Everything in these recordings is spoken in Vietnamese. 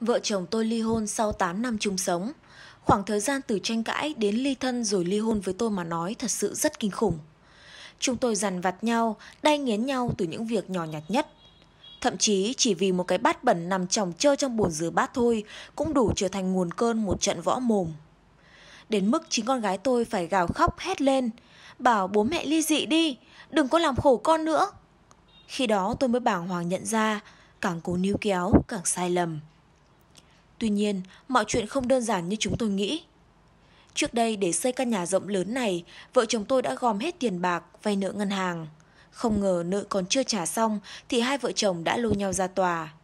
Vợ chồng tôi ly hôn sau 8 năm chung sống. Khoảng thời gian từ tranh cãi đến ly thân rồi ly hôn với tôi mà nói thật sự rất kinh khủng. Chúng tôi dằn vặt nhau, đay nghiến nhau từ những việc nhỏ nhặt nhất. Thậm chí chỉ vì một cái bát bẩn nằm chồng chơ trong bồn rửa bát thôi cũng đủ trở thành nguồn cơn một trận võ mồm. Đến mức chính con gái tôi phải gào khóc hét lên, bảo bố mẹ ly dị đi, đừng có làm khổ con nữa. Khi đó tôi mới bàng hoàng nhận ra, càng cố níu kéo càng sai lầm. Tuy nhiên, mọi chuyện không đơn giản như chúng tôi nghĩ. Trước đây để xây căn nhà rộng lớn này, vợ chồng tôi đã gom hết tiền bạc, vay nợ ngân hàng. Không ngờ nợ còn chưa trả xong thì hai vợ chồng đã lôi nhau ra tòa.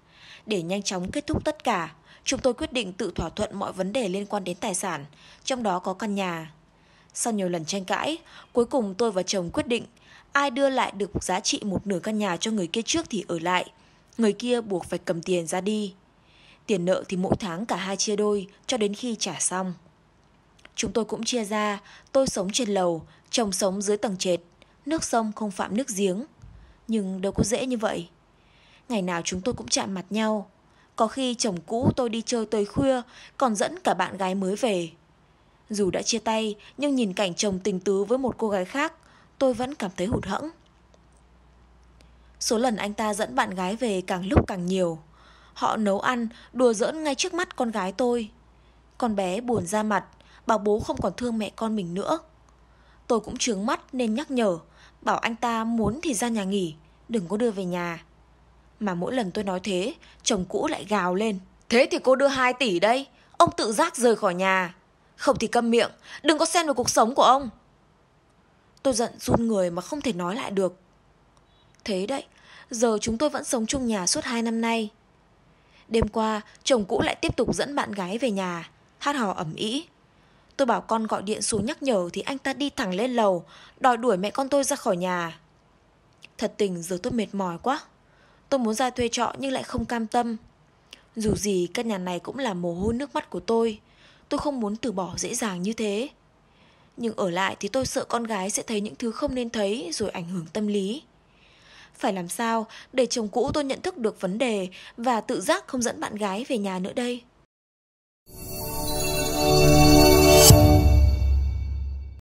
Để nhanh chóng kết thúc tất cả, chúng tôi quyết định tự thỏa thuận mọi vấn đề liên quan đến tài sản, trong đó có căn nhà. Sau nhiều lần tranh cãi, cuối cùng tôi và chồng quyết định ai đưa lại được giá trị một nửa căn nhà cho người kia trước thì ở lại, người kia buộc phải cầm tiền ra đi. Tiền nợ thì mỗi tháng cả hai chia đôi cho đến khi trả xong. Chúng tôi cũng chia ra, tôi sống trên lầu, chồng sống dưới tầng trệt, nước sông không phạm nước giếng. Nhưng đâu có dễ như vậy. Ngày nào chúng tôi cũng chạm mặt nhau. Có khi chồng cũ tôi đi chơi tới khuya, còn dẫn cả bạn gái mới về. Dù đã chia tay, nhưng nhìn cảnh chồng tình tứ với một cô gái khác, tôi vẫn cảm thấy hụt hẫng. Số lần anh ta dẫn bạn gái về càng lúc càng nhiều – Họ nấu ăn, đùa giỡn ngay trước mắt con gái tôi. Con bé buồn ra mặt, bảo bố không còn thương mẹ con mình nữa. Tôi cũng trướng mắt nên nhắc nhở, bảo anh ta muốn thì ra nhà nghỉ, đừng có đưa về nhà. Mà mỗi lần tôi nói thế, chồng cũ lại gào lên. Thế thì cô đưa 2 tỷ đây, ông tự giác rời khỏi nhà. Không thì câm miệng, đừng có xen vào cuộc sống của ông. Tôi giận run người mà không thể nói lại được. Thế đấy, giờ chúng tôi vẫn sống chung nhà suốt 2 năm nay. Đêm qua, chồng cũ lại tiếp tục dẫn bạn gái về nhà, hát hò ẩm ý. Tôi bảo con gọi điện xuống nhắc nhở thì anh ta đi thẳng lên lầu, đòi đuổi mẹ con tôi ra khỏi nhà. Thật tình giờ tôi mệt mỏi quá. Tôi muốn ra thuê trọ nhưng lại không cam tâm. Dù gì căn nhà này cũng là mồ hôi nước mắt của tôi. Tôi không muốn từ bỏ dễ dàng như thế. Nhưng ở lại thì tôi sợ con gái sẽ thấy những thứ không nên thấy rồi ảnh hưởng tâm lý. Phải làm sao để chồng cũ tôi nhận thức được vấn đề và tự giác không dẫn bạn gái về nhà nữa đây?